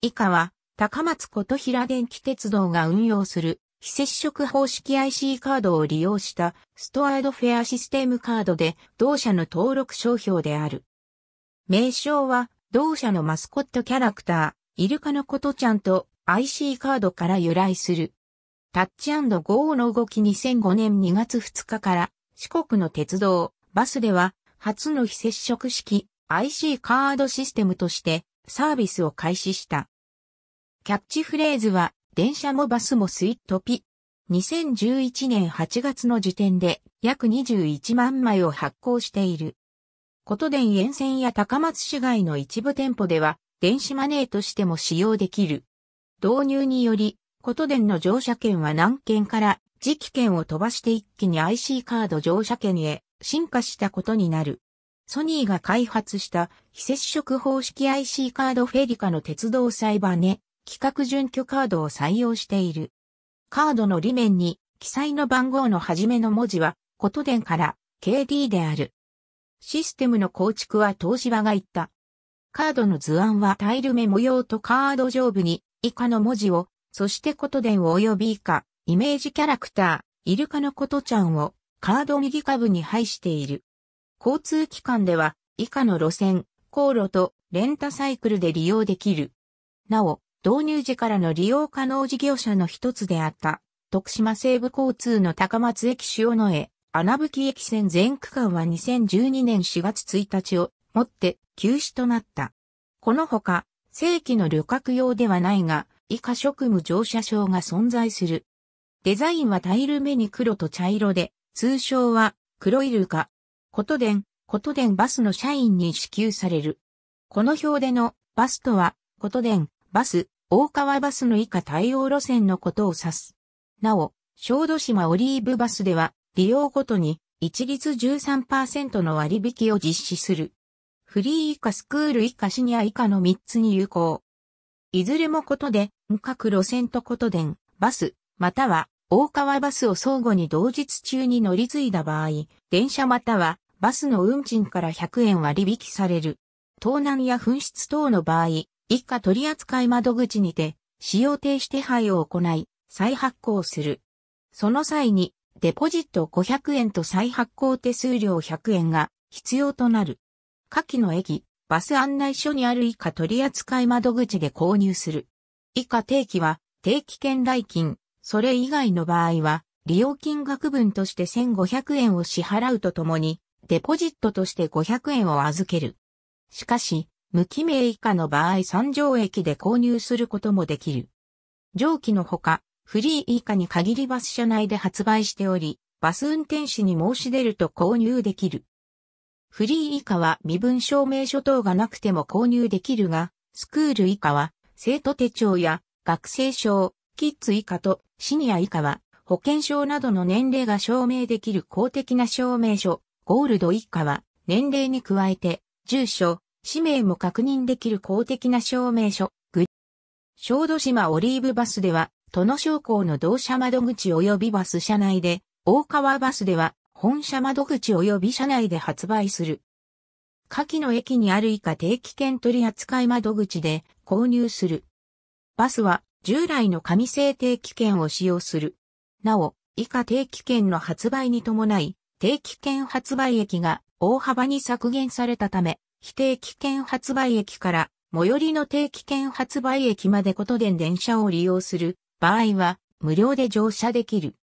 以下は、高松琴平電気鉄道が運用する、非接触方式 IC カードを利用したストアードフェアシステムカードで同社の登録商標である。名称は同社のマスコットキャラクター、イルカのことちゃんと IC カードから由来する。タッチゴーの動き2005年2月2日から四国の鉄道、バスでは初の非接触式 IC カードシステムとしてサービスを開始した。キャッチフレーズは、電車もバスもスイットピ。2011年8月の時点で約21万枚を発行している。こと電沿線や高松市街の一部店舗では、電子マネーとしても使用できる。導入により、こと電の乗車券は何件から、磁気券を飛ばして一気に IC カード乗車券へ進化したことになる。ソニーが開発した非接触方式 IC カードフェリカの鉄道サイバネ規格準拠カードを採用している。カードの裏面に記載の番号の初めの文字は、コトデンから KD である。システムの構築は東芝が言った。カードの図案はタイル目模様とカード上部に以下の文字を、そしてトデンん及び以下、イメージキャラクター、イルカのコトちゃんをカード右下部に配している。交通機関では以下の路線、航路とレンタサイクルで利用できる。なお、導入時からの利用可能事業者の一つであった、徳島西部交通の高松駅塩野へ、穴吹駅線全区間は2012年4月1日をもって休止となった。このほか、正規の旅客用ではないが、以下職務乗車証が存在する。デザインはタイル目に黒と茶色で、通称は黒イルカ、ことでん、ことでんバスの社員に支給される。この表でのバスとは、ことでん、バス、大川バスの以下対応路線のことを指す。なお、小豆島オリーブバスでは、利用ごとに一律13%の割引を実施する。フリー以下スクール以下シニア以下の3つに有効。いずれもことで、各路線とことでん、バス、または大川バスを相互に同日中に乗り継いだ場合、電車またはバスの運賃から100円割引される。盗難や紛失等の場合、以下取扱窓口にて、使用停止手配を行い、再発行する。その際に、デポジット500円と再発行手数料100円が必要となる。下記の駅、バス案内所にある以下取扱窓口で購入する。以下定期は定期券代金、それ以外の場合は利用金額分として1500円を支払うとともにデポジットとして500円を預ける。しかし、無記名以下の場合3乗駅で購入することもできる。上記のほか、フリー以下に限りバス車内で発売しており、バス運転士に申し出ると購入できる。フリー以下は身分証明書等がなくても購入できるが、スクール以下は生徒手帳や学生証、キッズ以下とシニア以下は保険証などの年齢が証明できる公的な証明書、ゴールド一家は、年齢に加えて、住所、氏名も確認できる公的な証明書、グ小豆島オリーブバスでは、都の商工の同社窓口及びバス車内で、大川バスでは、本社窓口及び車内で発売する。下記の駅にある以下定期券取扱窓口で購入する。バスは従来の紙製定期券を使用する。なお、以下定期券の発売に伴い、定期券発売駅が大幅に削減されたため、非定期券発売駅から最寄りの定期券発売駅までことで電車を利用する場合は無料で乗車できる。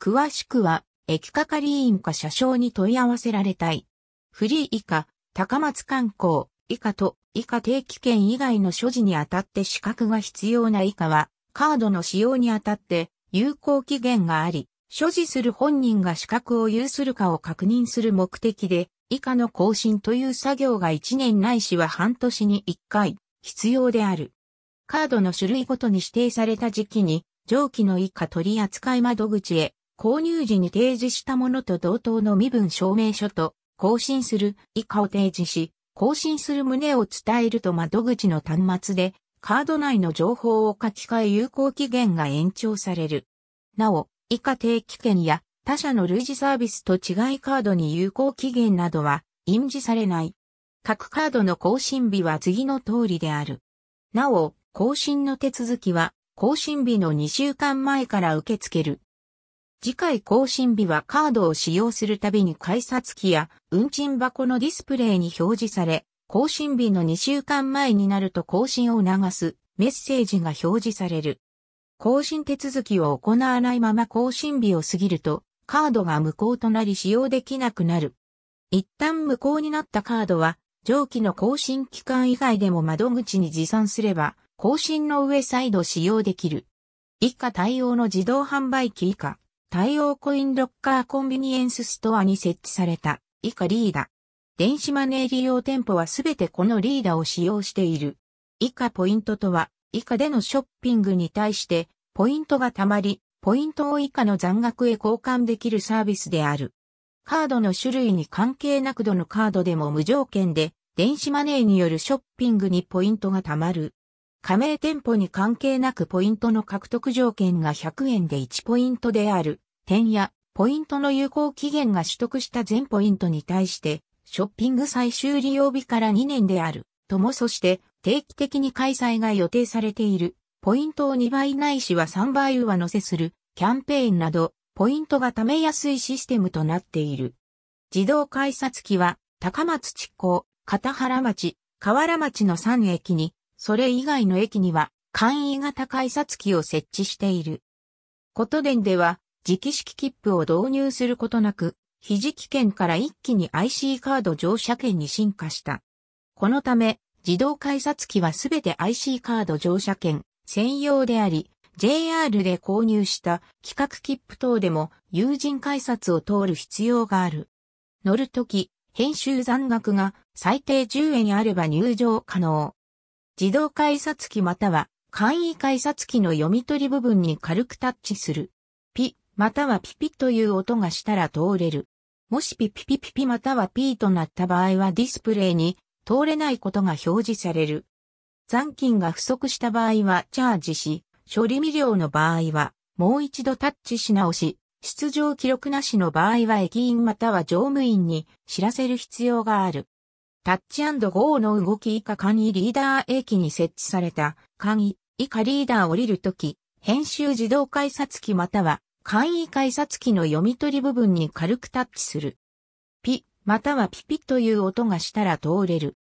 詳しくは駅係員か車掌に問い合わせられたい。フリー以下、高松観光以下と以下定期券以外の所持にあたって資格が必要な以下はカードの使用にあたって有効期限があり、所持する本人が資格を有するかを確認する目的で、以下の更新という作業が1年ないしは半年に1回必要である。カードの種類ごとに指定された時期に、上記の以下取扱窓口へ、購入時に提示したものと同等の身分証明書と、更新する以下を提示し、更新する旨を伝えると窓口の端末で、カード内の情報を書き換え有効期限が延長される。なお、以下定期券や他社の類似サービスと違いカードに有効期限などは印字されない。各カードの更新日は次の通りである。なお、更新の手続きは更新日の2週間前から受け付ける。次回更新日はカードを使用するたびに改札機や運賃箱のディスプレイに表示され、更新日の2週間前になると更新を促すメッセージが表示される。更新手続きを行わないまま更新日を過ぎると、カードが無効となり使用できなくなる。一旦無効になったカードは、上記の更新期間以外でも窓口に持参すれば、更新の上再度使用できる。以下対応の自動販売機以下、対応コインロッカーコンビニエンスストアに設置された、以下リーダ。ー。電子マネー利用店舗はすべてこのリーダーを使用している。以下ポイントとは、以下でのショッピングに対して、ポイントが貯まり、ポイントを以下の残額へ交換できるサービスである。カードの種類に関係なくどのカードでも無条件で、電子マネーによるショッピングにポイントが貯まる。加盟店舗に関係なくポイントの獲得条件が100円で1ポイントである。点や、ポイントの有効期限が取得した全ポイントに対して、ショッピング最終利用日から2年である。ともそして、定期的に開催が予定されている、ポイントを2倍ないしは3倍上乗せする、キャンペーンなど、ポイントが貯めやすいシステムとなっている。自動改札機は、高松地区、片原町、河原町の3駅に、それ以外の駅には、簡易型改札機を設置している。ことでんでは、直式切符を導入することなく、ひじき券から一気に IC カード乗車券に進化した。このため、自動改札機はすべて IC カード乗車券専用であり、JR で購入した企画切符等でも友人改札を通る必要がある。乗るとき、編集残額が最低10円あれば入場可能。自動改札機または簡易改札機の読み取り部分に軽くタッチする。ピ、またはピピという音がしたら通れる。もしピピピピピまたはピーとなった場合はディスプレイに通れないことが表示される。残金が不足した場合はチャージし、処理未了の場合は、もう一度タッチし直し、出場記録なしの場合は駅員または乗務員に知らせる必要がある。タッチゴーの動き以下簡易リーダー駅に設置された簡易以下リーダー降りるとき、編集自動改札機または簡易改札機の読み取り部分に軽くタッチする。またはピピという音がしたら通れる。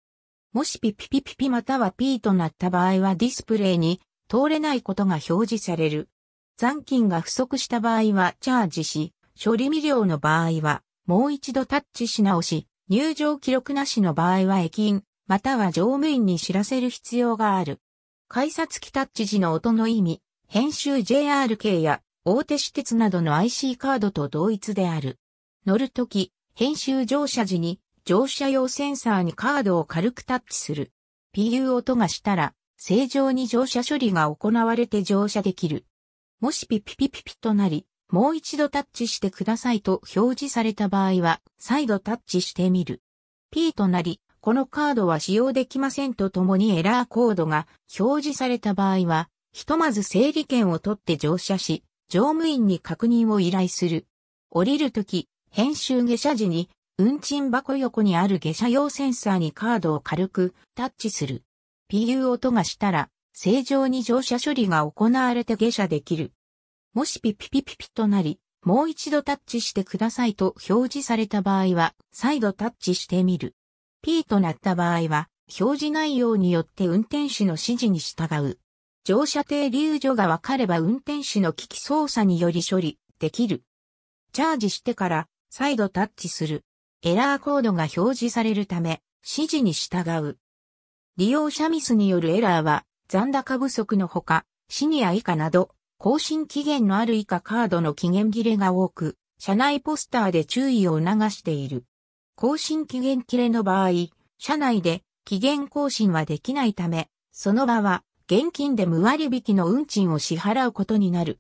もしピピピピピまたはピーとなった場合はディスプレイに通れないことが表示される。残金が不足した場合はチャージし、処理未了の場合はもう一度タッチし直し、入場記録なしの場合は駅員、または乗務員に知らせる必要がある。改札機タッチ時の音の意味、編集 JR k や大手私鉄などの IC カードと同一である。乗るとき、編集乗車時に乗車用センサーにカードを軽くタッチする。PU 音がしたら、正常に乗車処理が行われて乗車できる。もしピピピピピとなり、もう一度タッチしてくださいと表示された場合は、再度タッチしてみる。P となり、このカードは使用できませんとともにエラーコードが表示された場合は、ひとまず整理券を取って乗車し、乗務員に確認を依頼する。降りるとき、編集下車時に、運賃箱横にある下車用センサーにカードを軽くタッチする。PU 音がしたら、正常に乗車処理が行われて下車できる。もしピピピピピとなり、もう一度タッチしてくださいと表示された場合は、再度タッチしてみる。P となった場合は、表示内容によって運転手の指示に従う。乗車停留所が分かれば運転手の機器操作により処理できる。チャージしてから再度タッチする。エラーコードが表示されるため、指示に従う。利用者ミスによるエラーは、残高不足のほか、シニア以下など、更新期限のある以下カードの期限切れが多く、社内ポスターで注意を促している。更新期限切れの場合、社内で期限更新はできないため、その場は現金で無割引の運賃を支払うことになる。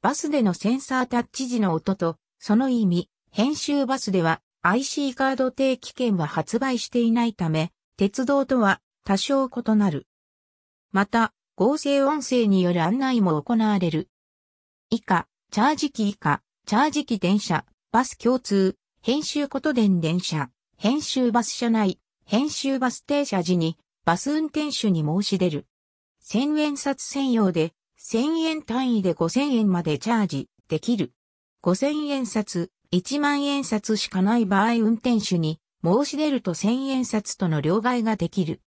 バスでのセンサータッチ時の音と、その意味、編集バスでは IC カード定期券は発売していないため、鉄道とは多少異なる。また、合成音声による案内も行われる。以下、チャージ機以下、チャージ機電車、バス共通、編集こと電電車、編集バス車内、編集バス停車時に、バス運転手に申し出る。1000円札専用で、1000円単位で5000円までチャージできる。5000円札、1万円札しかない場合運転手に申し出ると1000円札との両替ができる。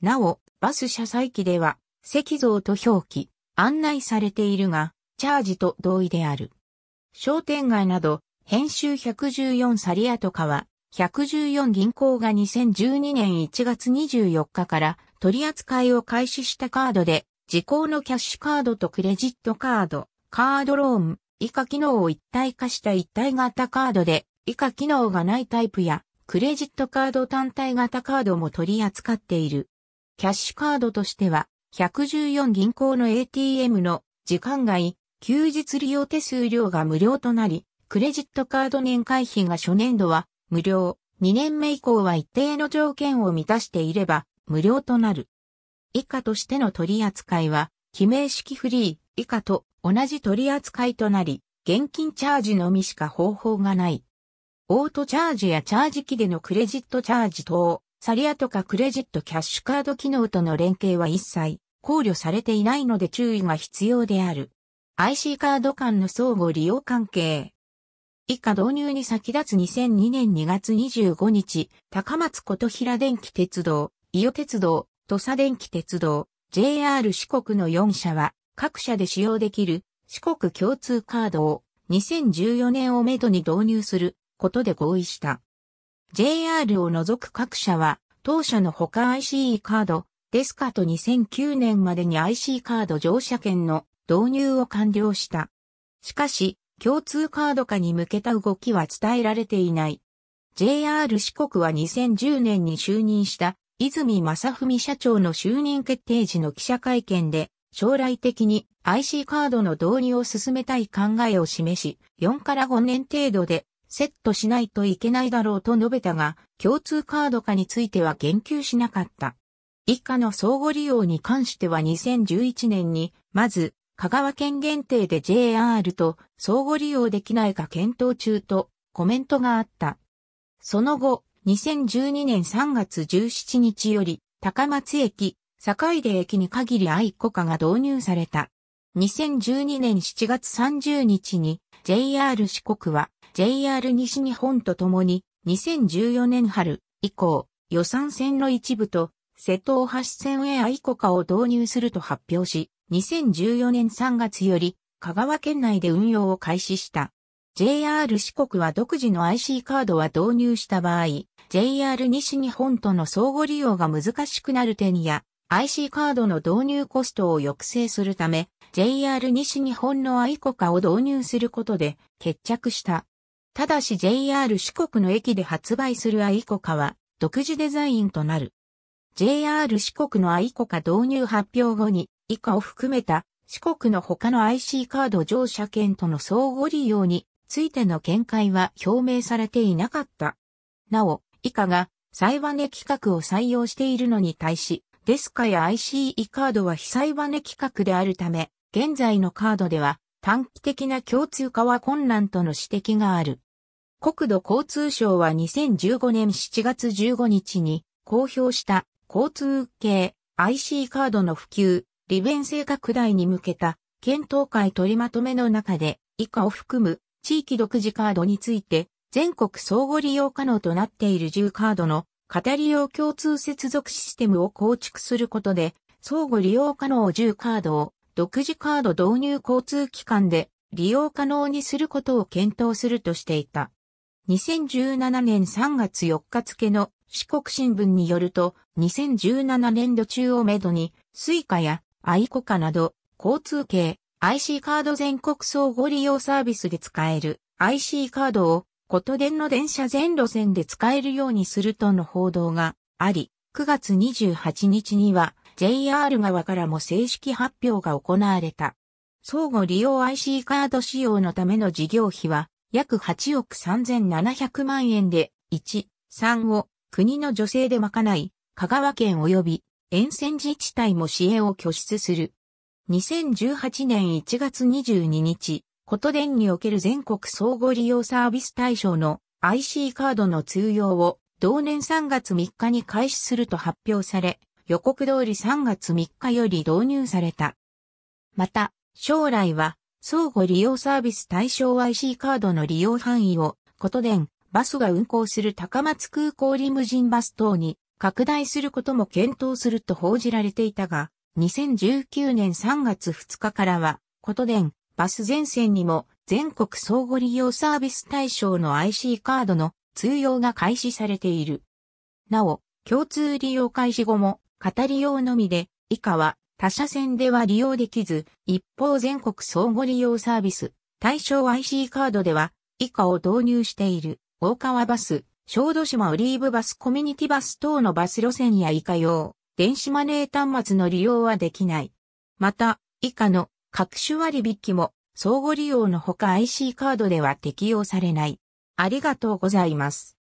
なお、バス車載機では、石像と表記、案内されているが、チャージと同意である。商店街など、編集114サリアとかは、114銀行が2012年1月24日から取り扱いを開始したカードで、時効のキャッシュカードとクレジットカード、カードローン、以下機能を一体化した一体型カードで、以下機能がないタイプや、クレジットカード単体型カードも取り扱っている。キャッシュカードとしては、114銀行の ATM の時間外、休日利用手数料が無料となり、クレジットカード年会費が初年度は無料、2年目以降は一定の条件を満たしていれば無料となる。以下としての取り扱いは、記名式フリー以下と同じ取り扱いとなり、現金チャージのみしか方法がない。オートチャージやチャージ機でのクレジットチャージ等、サリアとかクレジットキャッシュカード機能との連携は一切考慮されていないので注意が必要である。IC カード間の相互利用関係。以下導入に先立つ2002年2月25日、高松琴平電気鉄道、伊予鉄道、土佐電気鉄道、JR 四国の4社は、各社で使用できる四国共通カードを2014年をめどに導入することで合意した。JR を除く各社は、当社の他 ICE カード、デスカと2009年までに IC カード乗車券の導入を完了した。しかし、共通カード化に向けた動きは伝えられていない。JR 四国は2010年に就任した泉正文社長の就任決定時の記者会見で、将来的に IC カードの導入を進めたい考えを示し、4から5年程度でセットしないといけないだろうと述べたが、共通カード化については言及しなかった。以下の相互利用に関しては2011年に、まず、香川県限定で JR と相互利用できないか検討中とコメントがあった。その後、2012年3月17日より、高松駅、堺で駅に限り愛コカが導入された。2012年7月30日に JR 四国は JR 西日本とともに2014年春以降予算線の一部と瀬戸大橋線へ愛コカを導入すると発表し2014年3月より香川県内で運用を開始した。JR 四国は独自の IC カードは導入した場合、JR 西日本との相互利用が難しくなる点や、IC カードの導入コストを抑制するため、JR 西日本のアイコカを導入することで決着した。ただし JR 四国の駅で発売するアイコカは独自デザインとなる。JR 四国のアイコカ導入発表後に以下を含めた四国の他の IC カード乗車券との相互利用についての見解は表明されていなかった。なお、以下がサイバネ企画を採用しているのに対し、デスカや ICE カードは被災裁で規格であるため、現在のカードでは短期的な共通化は困難との指摘がある。国土交通省は2015年7月15日に公表した交通系 IC カードの普及、利便性拡大に向けた検討会取りまとめの中で以下を含む地域独自カードについて全国相互利用可能となっている10カードの語り用共通接続システムを構築することで、相互利用可能10カードを独自カード導入交通機関で利用可能にすることを検討するとしていた。2017年3月4日付の四国新聞によると、2017年度中をめどに、スイカやアイコカなど、交通系 IC カード全国総合利用サービスで使える IC カードをこと電の電車全路線で使えるようにするとの報道があり、9月28日には JR 側からも正式発表が行われた。相互利用 IC カード使用のための事業費は約8億3700万円で1、3を国の助成で賄い、香川県及び沿線自治体も支援を拠出する。2018年1月22日、こと電における全国相互利用サービス対象の IC カードの通用を同年3月3日に開始すると発表され、予告通り3月3日より導入された。また、将来は、相互利用サービス対象 IC カードの利用範囲を、ことでん、バスが運行する高松空港リムジンバス等に拡大することも検討すると報じられていたが、2019年3月2日からは、ことでん、バス全線にも全国相互利用サービス対象の IC カードの通用が開始されている。なお、共通利用開始後も、語り用のみで、以下は他社線では利用できず、一方全国相互利用サービス、対象 IC カードでは、以下を導入している、大川バス、小豆島オリーブバスコミュニティバス等のバス路線や以下用、電子マネー端末の利用はできない。また、以下の各種割引も相互利用のほか IC カードでは適用されない。ありがとうございます。